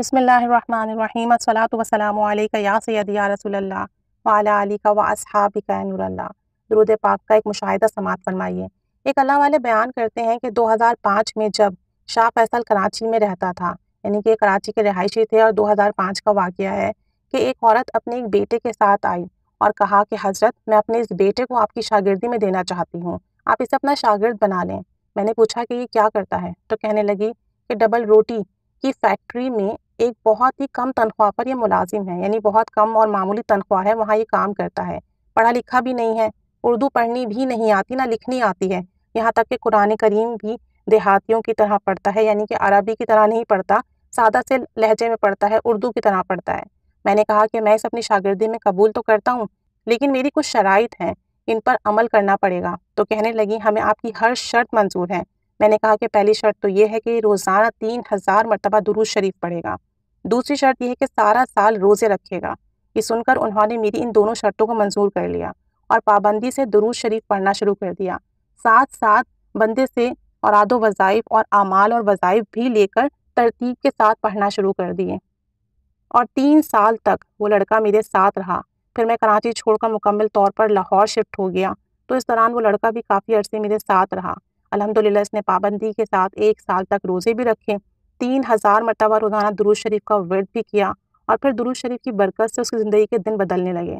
बसमीम सलात या सैदिया रसोल्ला वाली का व नूरल्ला दरुद पाक का एक मुशाहिदा समात फरमाइए एक अल्लाह वाले बयान करते हैं कि 2005 में जब शाह फैसल कराची में रहता था यानी कि कराची के रहायशी थे और 2005 का वाक़ है कि एक औरत अपने एक बेटे के साथ आई और कहा कि हज़रत मैं अपने इस बेटे को आपकी शागिर्दी में देना चाहती हूँ आप इसे अपना शागिर्द बना लें मैंने पूछा कि ये क्या करता है तो कहने लगी कि डबल रोटी की फैक्ट्री में एक बहुत ही कम तनख्वाह पर ये मुलाजिम है यानी बहुत कम और मामूली तनख्वाह है वहाँ ये काम करता है पढ़ा लिखा भी नहीं है उर्दू पढ़नी भी नहीं आती ना लिखनी आती है यहाँ तक कि कुरान करीम भी देहातियों की तरह पढ़ता है यानी कि अरबी की तरह नहीं पढ़ता सादा से लहजे में पढ़ता है उर्दू की तरह पढ़ता है मैंने कहा कि मैं इस अपनी शागिर्दी में कबूल तो करता हूँ लेकिन मेरी कुछ शराइत हैं इन पर अमल करना पड़ेगा तो कहने लगी हमें आपकी हर शर्त मंजूर है मैंने कहा कि पहली शर्त तो ये है कि रोज़ाना तीन हज़ार मरतबा दुरुज़ शरीफ पढ़ेगा दूसरी शर्त यह है कि सारा साल रोज़े रखेगा ये सुनकर उन्होंने मेरी इन दोनों शर्तों को मंजूर कर लिया और पाबंदी से दुरूज शरीफ पढ़ना शुरू कर दिया साथ साथ बंदे से और आदो वज़ाइफ और आमाल और वज़ाइफ भी लेकर तरतीब के साथ पढ़ना शुरू कर दिए और तीन साल तक वो लड़का मेरे साथ रहा फिर मैं कराची छोड़कर मुकम्मल तौर पर लाहौर शिफ्ट हो गया तो इस दौरान वो लड़का भी काफ़ी अरसे मेरे साथ रहा अलहमदिल्ला इसने पाबंदी के साथ एक साल तक रोज़े भी रखे तीन हज़ार मरतबा रोज़ाना दुरुज शरीफ का वर्द भी किया और फिर दुरुज शरीफ की बरकत से उसकी ज़िंदगी के दिन बदलने लगे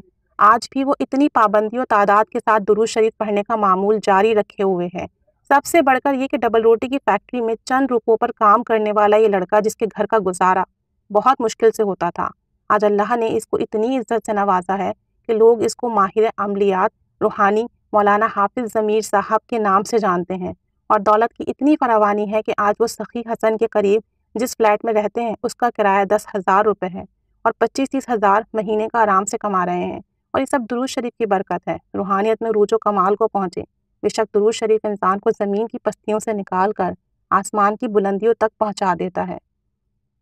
आज भी वो इतनी पाबंदी और तादाद के साथ दुरुज शरीफ पढ़ने का मामूल जारी रखे हुए है सबसे बढ़कर ये कि डबल रोटी की फैक्ट्री में चंद रुपयों पर काम करने वाला ये लड़का जिसके घर का गुजारा बहुत मुश्किल से होता था आज अल्लाह ने इसको इतनी इज्जत से नवाजा है कि लोग इसको माहिर अमलियात रूहानी मौलाना हाफिज ज़मीर साहब के नाम से जानते हैं और दौलत की इतनी फरावानी है कि आज वो सखी हसन के करीब जिस फ्लैट में रहते हैं उसका किराया दस हज़ार रुपये है और पच्चीस तीस हज़ार महीने का आराम से कमा रहे हैं और ये सब दुरूज शरीफ की बरकत है रूहानियत में रूजो कमाल को पहुँचे बेशक दुरूज शरीफ इंसान को ज़मीन की पस्तियों से निकाल कर आसमान की बुलंदियों तक पहुँचा देता है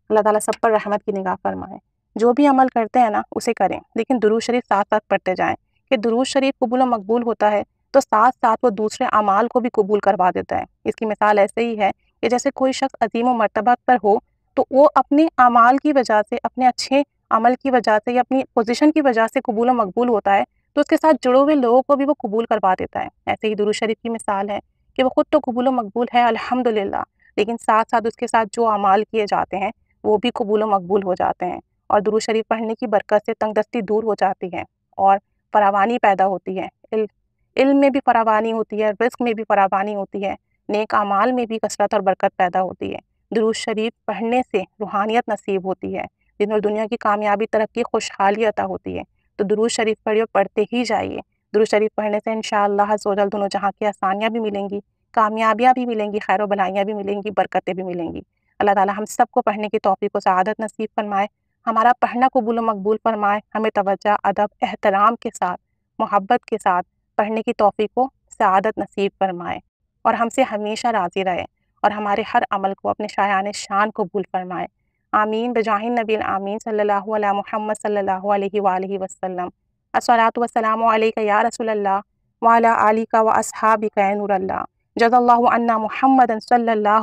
अल्लाह ताली सब पर रहमत की निगाह फरमाए जो भी अमल करते हैं ना उसे करें लेकिन दुरूज शरीफ साथ साथ पढ़ते जाएँ कि दुरूज शरीफ कबूल मकबूल होता है तो साथ साथ वो दूसरे अमाल को भी कबूल करवा देता है इसकी मिसाल ऐसे ही है कि जैसे कोई शख्स अजीम मरतबा पर हो तो वो अपने अमाल की वजह से अपने अच्छे अमल की वजह से या अपनी पोजीशन की वजह से कबूल व मकबूल होता है तो उसके साथ जुड़े हुए लोगों को भी वो कबूल करवा देता है ऐसे ही दुरू शरीफ की मिसाल है कि वो ख़ुद तो कबूल मकबूल है अल्हम्दुलिल्लाह लेकिन साथ साथ उसके साथ जो अमाल किए जाते हैं वो भी कबूल मकबूल हो जाते हैं और दुरू शरीफ पढ़ने की बरकत से तंगदस्ती दूर हो जाती है और फरावानी पैदा होती है इल्म में भी फरावानी होती है रिस्क में भी फरावानी होती है नेक अमाल में भी कसरत और बरकत पैदा होती है दुरुज शरीफ पढ़ने से रूहानियत नसीब होती है दिन और दुनिया की कामयाबी तरक्की खुशहाली अता होती है तो दुरुज शरीफ पढ़िए पढ़ते ही जाइए दुरुज शरीफ पढ़ने से इन शोजल दोनों जहाँ की आसानियाँ भी मिलेंगी कामयाबियाँ भी मिलेंगी खैर भलाइयाँ भी मिलेंगी बरकतें भी मिलेंगी अल्लाह ताला हम सबको पढ़ने की तोफ़ी को सआदत नसीब फरमाए हमारा पढ़ना कबूल मकबूल फरमाए हमें तवज्जा अदब एहतराम के साथ मोहब्बत के साथ पढ़ने की तोफ़ी को सआदत नसीब फरमाए और हमसे हमेशा राज़ी रहे और हमारे हर अमल को अपने शायान शान कबूल फरमाए आमीन बजाहिन नबील आमीन सल्ला महमद सल्ला वसलम असलात वसलाम या रसोल्ला वाला अली का व असहाब नूरल्ला जज़ल्ला अन्ना महमदन सल्ला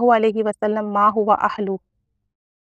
वसलम मा हुआ अहलू